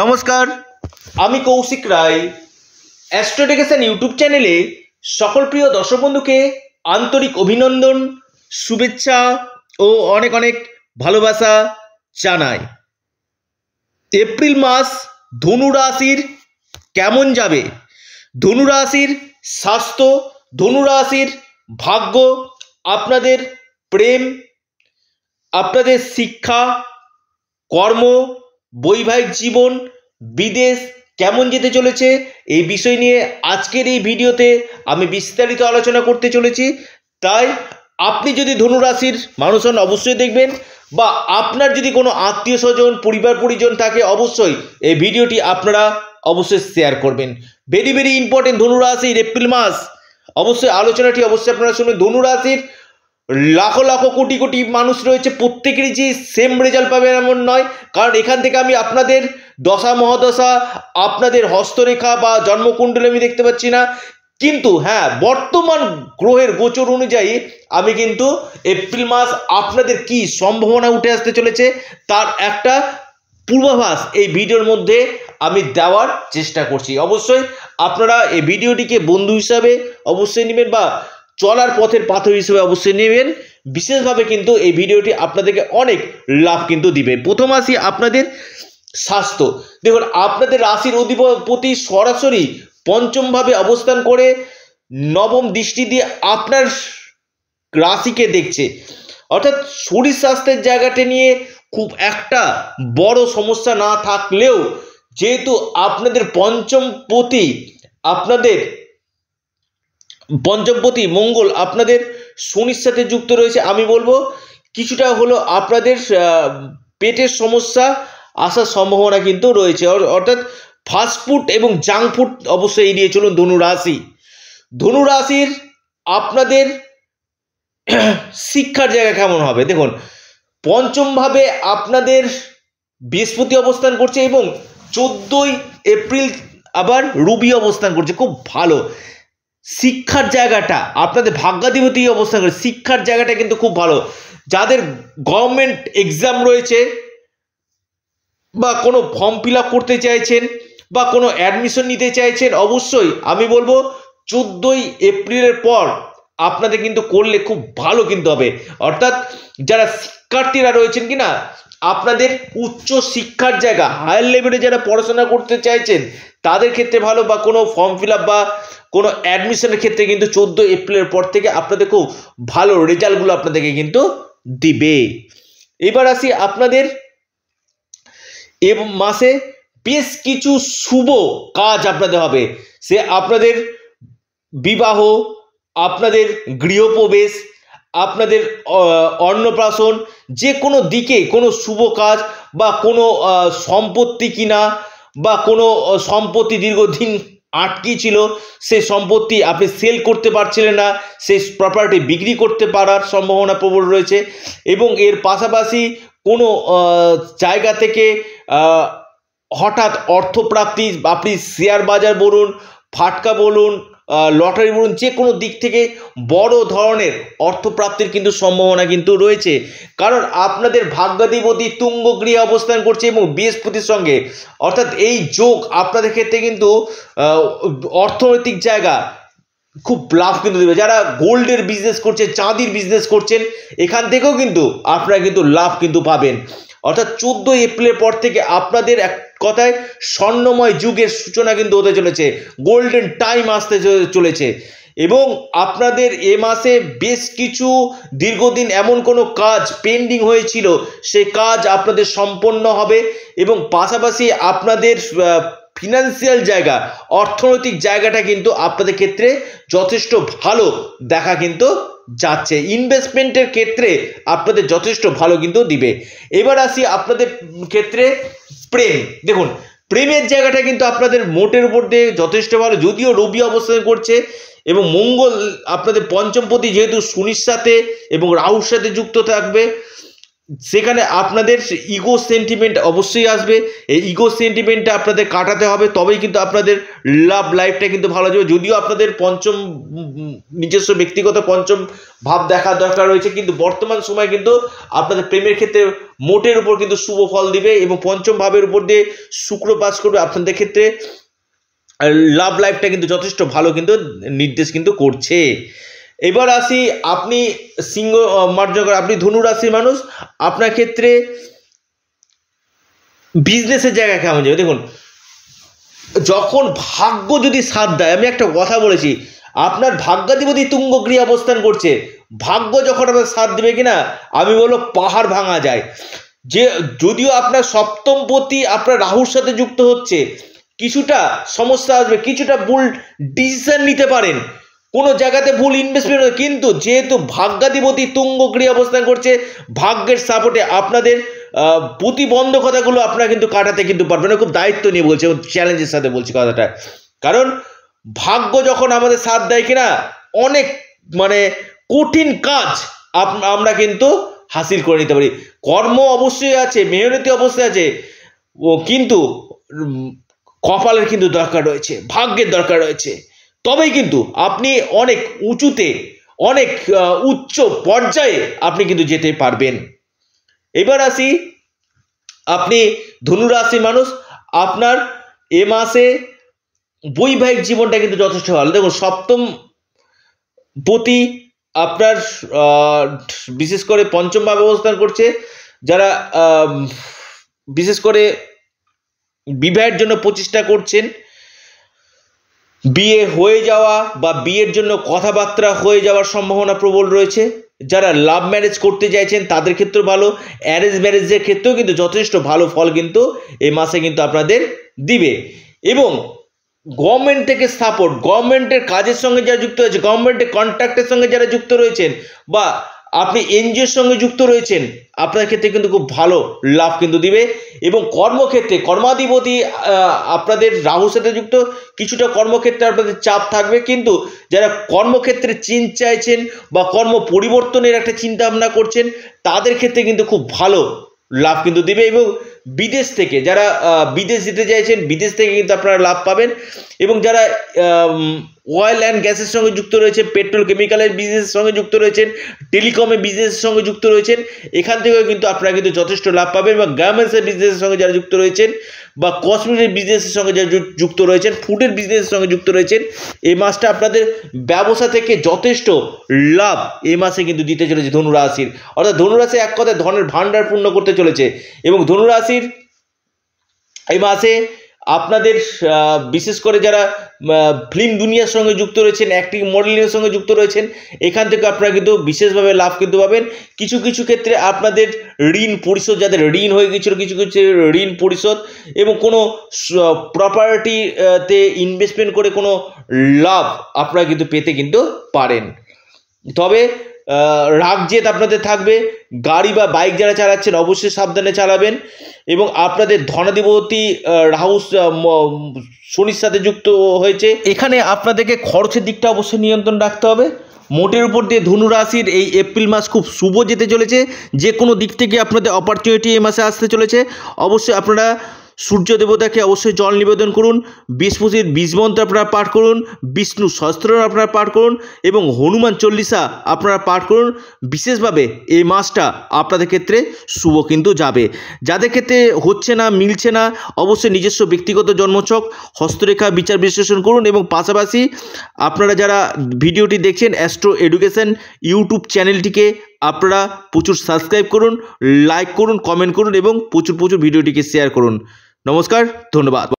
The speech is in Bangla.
নমস্কার আমি কৌশিক রায় অ্যাস্ট্রোডেকেশন ইউটিউব চ্যানেলে সকল প্রিয় দর্শক বন্ধুকে আন্তরিক অভিনন্দন শুভেচ্ছা ও অনেক অনেক ভালোবাসা জানাই এপ্রিল মাস ধনু রাশির কেমন যাবে ধনু রাশির স্বাস্থ্য ধনু রাশির ভাগ্য আপনাদের প্রেম আপনাদের শিক্ষা কর্ম বৈবাহিক জীবন বিদেশ কেমন যেতে চলেছে এই বিষয় নিয়ে আজকের এই ভিডিওতে আমি বিস্তারিত আলোচনা করতে চলেছি তাই আপনি যদি ধনুরাশির মানুষ হন অবশ্যই দেখবেন বা আপনার যদি কোনো আত্মীয় স্বজন পরিবার পরিজন থাকে অবশ্যই এই ভিডিওটি আপনারা অবশ্যই শেয়ার করবেন ভেরি ভেরি ইম্পর্টেন্ট ধনুরাশির এপ্রিল মাস অবশ্যই আলোচনাটি অবশ্যই আপনারা শুনবেন ধনুরাশির লাখো লাখো কোটি কোটি মানুষ রয়েছে প্রত্যেকেরই যে সেম রেজাল্ট পাবেন এমন নয় কারণ এখান থেকে আমি আপনাদের দশা মহাদশা আপনাদের হস্তরেখা বা জন্মকুণ্ডলী আমি দেখতে পাচ্ছি না কিন্তু হ্যাঁ বর্তমান গ্রহের গোচর অনুযায়ী আমি কিন্তু এপ্রিল মাস আপনাদের কি সম্ভাবনা উঠে আসতে চলেছে তার একটা পূর্বাভাস এই ভিডিওর মধ্যে আমি দেওয়ার চেষ্টা করছি অবশ্যই আপনারা এই ভিডিওটিকে বন্ধু হিসাবে অবশ্যই নেবেন বা চলার পথের পাথর হিসেবে অবশ্যই নেবেন বিশেষভাবে কিন্তু এই ভিডিওটি আপনাদেরকে অনেক লাভ কিন্তু দিবে প্রথম আসি আপনাদের স্বাস্থ্য দেখুন আপনাদের রাশির অধিপতি সরাসরি পঞ্চমভাবে অবস্থান করে নবম দৃষ্টি দিয়ে আপনার রাশিকে দেখছে অর্থাৎ শরীর স্বাস্থ্যের জায়গাটি নিয়ে খুব একটা বড় সমস্যা না থাকলেও যেহেতু আপনাদের পঞ্চম পতি আপনাদের পঞ্চমপতি মঙ্গল আপনাদের শনির সাথে যুক্ত রয়েছে আমি বলবো কিছুটা হলো আপনাদের পেটের সমস্যা আসার সম্ভাবনা কিন্তু রয়েছে অর্থাৎ ফাস্টফুড এবং জাঙ্ক ফুড অবশ্যই এড়িয়ে চলুন ধনুরাশি ধনুরাশির আপনাদের শিক্ষার জায়গা কেমন হবে দেখুন পঞ্চমভাবে আপনাদের বৃহস্পতি অবস্থান করছে এবং চোদ্দোই এপ্রিল আবার রুবি অবস্থান করছে খুব ভালো শিক্ষার জায়গাটা আপনাদের ভাগ্যাধিপতি অবস্থান করে শিক্ষার জায়গাটা কিন্তু খুব ভালো যাদের গভর্নমেন্ট এক্সাম রয়েছে বা কোনো ফর্ম ফিল করতে চাইছেন বা কোনো অ্যাডমিশন নিতে চাইছেন অবশ্যই আমি বলবো চোদ্দোই এপ্রিলের পর আপনাদের কিন্তু করলে খুব ভালো কিন্তু হবে অর্থাৎ যারা শিক্ষার্থীরা রয়েছেন কি না আপনাদের উচ্চ শিক্ষার জায়গা হায়ার লেভেলে যারা পড়াশোনা করতে চাইছেন তাদের ক্ষেত্রে ভালো বা কোনো ফর্ম ফিল বা কোনো অ্যাডমিশনের ক্ষেত্রে কিন্তু চোদ্দো এপ্রিলের পর থেকে আপনাদের খুব ভালো রেজাল্টগুলো আপনাদেরকে কিন্তু দিবে এবার আসি আপনাদের এ মাসে বেশ কিছু শুভ কাজ আপনাদের হবে সে আপনাদের বিবাহ আপনাদের গৃহপ্রবেশ আপনাদের অন্নপ্রাশন যে কোনো দিকে কোনো শুভ কাজ বা কোনো সম্পত্তি কিনা বা কোনো সম্পত্তি দীর্ঘদিন আটকে ছিল সে সম্পত্তি আপনি সেল করতে পারছিলেন না সে প্রপার্টি বিক্রি করতে পারার সম্ভাবনা প্রবল রয়েছে এবং এর পাশাপাশি কোনো জায়গা থেকে হঠাৎ অর্থপ্রাপ্তি আপনি শেয়ার বাজার বলুন ফাটকা বলুন লটারি বলুন যে কোনো দিক থেকে বড় ধরনের অর্থপ্রাপ্তির কিন্তু সম্ভাবনা কিন্তু রয়েছে কারণ আপনাদের ভাগ্যাধিপতি তুঙ্গ গৃহে অবস্থান করছে এবং বৃহস্পতির সঙ্গে অর্থাৎ এই যোগ আপনাদের ক্ষেত্রে কিন্তু অর্থনৈতিক জায়গা খুব লাভ কিন্তু দেবে যারা গোল্ডের বিজনেস করছে চাঁদির বিজনেস করছেন এখান থেকেও কিন্তু আপনারা কিন্তু লাভ কিন্তু পাবেন অর্থাৎ চোদ্দোই এপ্রিলের পর থেকে আপনাদের এক কথায় স্বর্ণময় যুগের সূচনা কিন্তু হতে চলেছে গোল্ডেন টাইম আসতে চলেছে এবং আপনাদের এ মাসে বেশ কিছু দীর্ঘদিন এমন কোনো কাজ পেন্ডিং হয়েছিল সে কাজ আপনাদের সম্পন্ন হবে এবং পাশাপাশি আপনাদের ফিনান্সিয়াল জায়গা অর্থনৈতিক জায়গাটা কিন্তু আপনাদের ক্ষেত্রে যথেষ্ট ভালো দেখা কিন্তু যাচ্ছে ইনভেস্টমেন্টের ক্ষেত্রে আপনাদের যথেষ্ট ভালো কিন্তু দিবে এবার আসি আপনাদের ক্ষেত্রে প্রেম দেখুন প্রেমের জায়গাটা কিন্তু আপনাদের মোটের উপর দিয়ে যথেষ্ট ভালো যদিও রবি অবস্থান করছে এবং মঙ্গল আপনাদের পঞ্চমপতি যেহেতু শনির সাথে এবং রাহুর সাথে যুক্ত থাকবে সেখানে আপনাদের ইগো সেন্টিমেন্ট অবশ্যই আসবে এই ইগো সেন্টিমেন্টটা আপনাদের কাটাতে হবে তবেই কিন্তু আপনাদের লাভ লাইফটা কিন্তু ভালো যাবে যদিও আপনাদের পঞ্চম নিজস্ব ব্যক্তিগত পঞ্চম ভাব দেখা দরকার রয়েছে কিন্তু বর্তমান সময় কিন্তু আপনাদের প্রেমের ক্ষেত্রে মোটের উপর কিন্তু শুভ ফল দিবে এবং পঞ্চম ভাবের উপর দিয়ে শুক্র পাস করবে আপনাদের ক্ষেত্রে লাভ লাইফটা কিন্তু যথেষ্ট ভালো কিন্তু নির্দেশ কিন্তু করছে এবার আসি আপনি সিংহ মর্যাদা আপনি ধনু রাশির মানুষ আপনার ক্ষেত্রে বিজনেসের জায়গা কেমন যাবে দেখুন যখন ভাগ্য যদি সাথ দেয় আমি একটা কথা বলেছি আপনার ভাগ্যাধিপতি তুঙ্গগৃহে অবস্থান করছে ভাগ্য যখন আপনার সাথ দেবে কিনা আমি বলবো পাহাড় ভাঙা যায় যে যদিও আপনার সপ্তম পতি আপনার রাহুর সাথে যুক্ত হচ্ছে কিছুটা সমস্যা আসবে কিছুটা ভুল ডিসিশন নিতে পারেন কোনো জায়গাতে ভুল ইনভেস্টমেন্ট কিন্তু যেহেতু ভাগ্যাধিপতি তুঙ্গ ক্রিয়া অবস্থান করছে ভাগ্যের সাপোর্টে আপনাদের প্রতিবন্ধকতাগুলো আপনারা কিন্তু কাটাতে কিন্তু পারবেন খুব দায়িত্ব নিয়ে বলছে এবং চ্যালেঞ্জের সাথে বলছি কথাটা কারণ ভাগ্য যখন আমাদের সাথ দেয় কিনা অনেক মানে কঠিন কাজ আমরা কিন্তু হাসিল করে নিতে পারি কর্ম অবশ্যই আছে মেহনতি অবশ্যই আছে ও কিন্তু কপালের কিন্তু দরকার রয়েছে ভাগ্যের দরকার রয়েছে তবেই কিন্তু আপনি অনেক উঁচুতে অনেক উচ্চ পর্যায়ে আপনি কিন্তু যেতে পারবেন এবার আসি আপনি ধনুরাশি মানুষ আপনার এ মাসে বৈবাহিক জীবনটা কিন্তু যথেষ্ট ভালো দেখুন সপ্তম প্রতি আপনার বিশেষ করে পঞ্চম ভাবে অবস্থান করছে যারা বিশেষ করে বিবাহের জন্য প্রচেষ্টা করছেন বিয়ে হয়ে যাওয়া বা বিয়ের জন্য কথাবার্তা হয়ে যাওয়ার সম্ভাবনা প্রবল রয়েছে যারা লাভ ম্যারেজ করতে চাইছেন তাদের ক্ষেত্রে ভালো অ্যারেঞ্জ ম্যারেজের ক্ষেত্রেও কিন্তু যথেষ্ট ভালো ফল কিন্তু এই মাসে কিন্তু আপনাদের দিবে এবং গভর্নমেন্ট থেকে সাপোর্ট গভর্নমেন্টের কাজের সঙ্গে যারা যুক্ত রয়েছে গভর্নমেন্টের কন্ট্রাক্টের সঙ্গে যারা যুক্ত রয়েছেন বা আপনি এনজিওর সঙ্গে যুক্ত রয়েছেন আপনার ক্ষেত্রে কিন্তু খুব ভালো লাভ কিন্তু দিবে এবং কর্মক্ষেত্রে কর্মাধিপতি আপনাদের রাহুর সাথে যুক্ত কিছুটা কর্মক্ষেত্রে আপনাদের চাপ থাকবে কিন্তু যারা কর্মক্ষেত্রে চিন চাইছেন বা কর্ম পরিবর্তনের একটা চিন্তা ভাবনা করছেন তাদের ক্ষেত্রে কিন্তু খুব ভালো লাভ কিন্তু দেবে এবং বিদেশ থেকে যারা বিদেশ যেতে চাইছেন বিদেশ থেকে কিন্তু আপনারা লাভ পাবেন এবং যারা অয়েল অ্যান্ড গ্যাসের সঙ্গে যুক্ত রয়েছে পেট্রোল কেমিক্যালের বিজনেসের সঙ্গে যুক্ত রয়েছেন টেলিকমের বিজনেসের সঙ্গে যুক্ত রয়েছেন এখান থেকেও কিন্তু আপনারা কিন্তু যথেষ্ট লাভ পাবেন বা গার্মেন্টসের বিজনেসের সঙ্গে যারা যুক্ত রয়েছেন বা কসমেটিক বিজনেসের সঙ্গে যুক্ত রয়েছেন ফুডের বিজনেসের সঙ্গে যুক্ত রয়েছেন এই মাসটা আপনাদের ব্যবসা থেকে যথেষ্ট লাভ এই মাসে কিন্তু দিতে চলেছে ধনুরাশির অর্থাৎ ধনুরাশি এক কথায় ধনের ভাণ্ডার পূর্ণ করতে চলেছে এবং ধনুরাশির এই মাসে আপনাদের বিশেষ করে যারা ফিল্ম দুনিয়ার সঙ্গে যুক্ত রয়েছেন অ্যাক্টিং মডেলিংয়ের সঙ্গে যুক্ত রয়েছেন এখান থেকে আপনারা কিন্তু বিশেষভাবে লাভ কিন্তু পাবেন কিছু কিছু ক্ষেত্রে আপনাদের ঋণ পরিশোধ যাদের ঋণ হয়ে গিয়েছিল কিছু কিছু ঋণ পরিশোধ এবং কোনো প্রপার্টিতে ইনভেস্টমেন্ট করে কোনো লাভ আপনারা কিন্তু পেতে কিন্তু পারেন তবে রাগ জেদ আপনাদের থাকবে গাড়ি বা বাইক যারা চালাচ্ছেন অবশ্যই সাবধানে চালাবেন এবং আপনাদের ধনাধিপতি রাহুস শনির সাথে যুক্ত হয়েছে এখানে আপনাদেরকে খরচের দিকটা অবশ্যই নিয়ন্ত্রণ রাখতে হবে মোটের উপর দিয়ে ধনু রাশির এই এপ্রিল মাস খুব শুভ যেতে চলেছে যে কোনো দিক থেকে আপনাদের অপরচুনিটি এই মাসে আসতে চলেছে অবশ্যই আপনারা সূর্য দেবতাকে অবশ্যই জল নিবেদন করুন বীজ মন্ত্র আপনারা পাঠ করুন বিষ্ণু সহস্ত্র আপনারা পাঠ করুন এবং হনুমান চল্লিশা আপনারা পাঠ করুন বিশেষভাবে এই মাসটা আপনাদের ক্ষেত্রে শুভ কিন্তু যাবে যাদের ক্ষেত্রে হচ্ছে না মিলছে না অবশ্যই নিজস্ব ব্যক্তিগত জন্মছক হস্তরেখা বিচার বিশ্লেষণ করুন এবং পাশাপাশি আপনারা যারা ভিডিওটি দেখছেন অ্যাস্ট্রো এডুকেশন ইউটিউব চ্যানেলটিকে আপনারা প্রচুর সাবস্ক্রাইব করুন লাইক করুন কমেন্ট করুন এবং প্রচুর প্রচুর ভিডিওটিকে শেয়ার করুন नमस्कार धन्यवाद